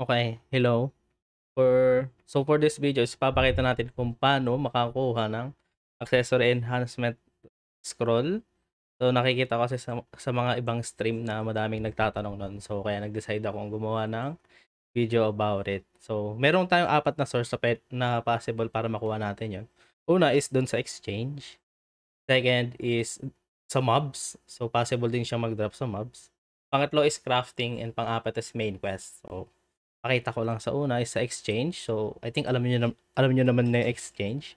Okay, hello. For so for this video ipapakita natin kung paano makakuha ng accessory enhancement scroll. So nakikita ko kasi sa, sa mga ibang stream na madaming nagtatanong noon. So kaya nag-decide akong gumawa ng video about it. So meron tayong apat na source na, na possible para makuha natin yon. Una is doon sa exchange. Second is sa mobs. So possible din siya mag-drop sa mobs. Pangatlo is crafting and pang-apat is main quest. So pakita ko lang sa una is sa exchange. So, I think alam niyo na, alam niyo naman na yung exchange.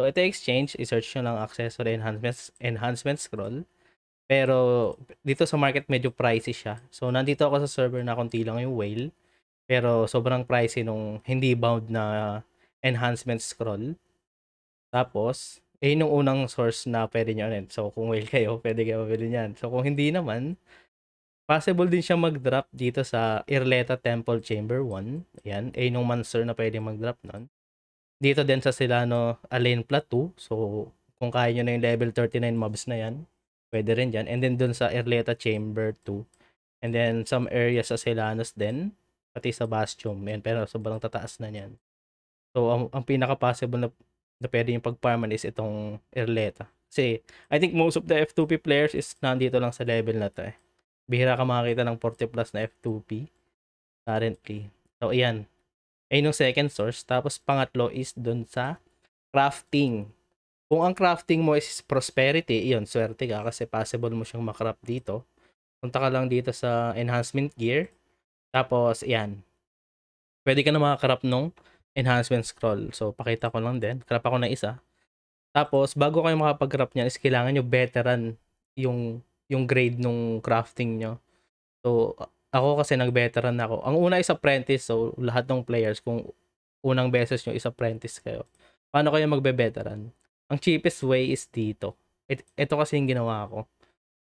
So, ito exchange, i-search niyo lang accessory enhancements, enhancement scroll. Pero dito sa market medyo pricey siya. So, nandito ako sa server na konti lang yung whale. Pero sobrang pricey nung hindi bound na enhancement scroll. Tapos, eh yung unang source na pwede nyo anin. So, kung whale kayo, pwede kayo mabili niyan. So, kung hindi naman, Possible din siya mag-drop dito sa Irleta Temple Chamber 1. Ayan, eh nung monster na pwede mag-drop nun. Dito din sa Silano Alane Plateau. So, kung kaya nyo na yung level 39 mobs na yan, pwede rin dyan. And then dun sa Irleta Chamber 2. And then some areas sa Silanos din, pati sa Bastium. Yan, pero sobrang tataas na yan. So, ang, ang pinaka-possible na, na pwede yung pag-farman is itong Irleta. Kasi, I think most of the F2P players is nandito lang sa level na to eh bihira ka makakita ng 40 plus na F2P currently. So, ayan. Ayun yung second source. Tapos, pangatlo is dun sa crafting. Kung ang crafting mo is prosperity, iyon, swerte ka kasi possible mo siyang makraft dito. Punta ka lang dito sa enhancement gear. Tapos, ayan. Pwede ka na makakraft nung enhancement scroll. So, pakita ko lang din. Craft ako na isa. Tapos, bago kayo makapag-craft niyan is kailangan nyo veteran yung yung grade nung crafting nyo. So, ako kasi nag-veteran ako. Ang una is apprentice. So, lahat ng players, kung unang beses nyo is apprentice kayo. Paano kayo magbe-veteran? Ang cheapest way is dito. It, ito kasi yung ginawa ko.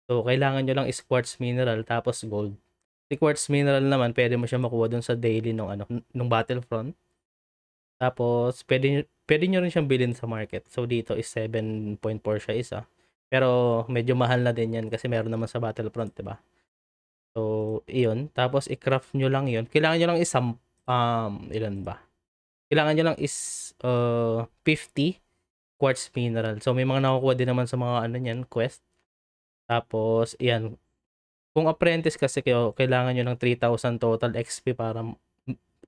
So, kailangan nyo lang is quartz mineral tapos gold. Si quartz mineral naman, pwede mo siya makuha dun sa daily nung, ano, nung battlefront. Tapos, pwede, pwede nyo rin siyang bilhin sa market. So, dito is 7.4 siya isa. Pero medyo mahal na din yan kasi meron naman sa Battlefront, di ba? So, iyon. Tapos, i-craft nyo lang yon Kailangan nyo lang isang, um, ilan ba? Kailangan nyo lang is uh, 50 quartz mineral. So, may mga nakukuha din naman sa mga ano yan, quest. Tapos, iyan. Kung apprentice kasi kayo, kailangan nyo ng 3,000 total XP para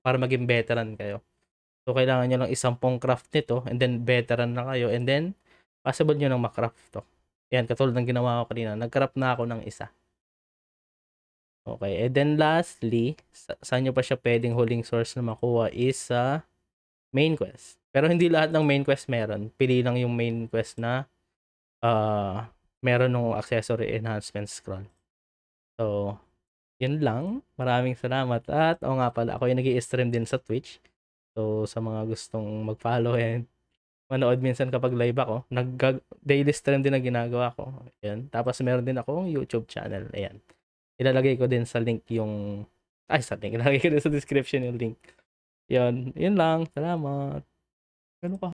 para maging veteran kayo. So, kailangan nyo lang isang pong craft nito and then veteran na kayo and then possible nyo nang makraft to. Yan, katulad ng ginawa ko kanina, nagkarap na ako ng isa. Okay, and then lastly, sa saan nyo pa siya pwedeng huling source na makuha is sa uh, main quest. Pero hindi lahat ng main quest meron. Pili lang yung main quest na uh, meron ng accessory enhancement scroll. So, yun lang. Maraming salamat. At o oh nga pala, ako yung nag stream din sa Twitch. So, sa mga gustong mag-follow and manood minsan kapag live ako. Nag daily stream din na ginagawa ko. Ayan. Tapos meron din ako YouTube channel. Ayan. Ilalagay ko din sa link yung ay sa link. Ilalagay ko din sa description yung link. Yun. Yun lang. Salamat. Ano ka.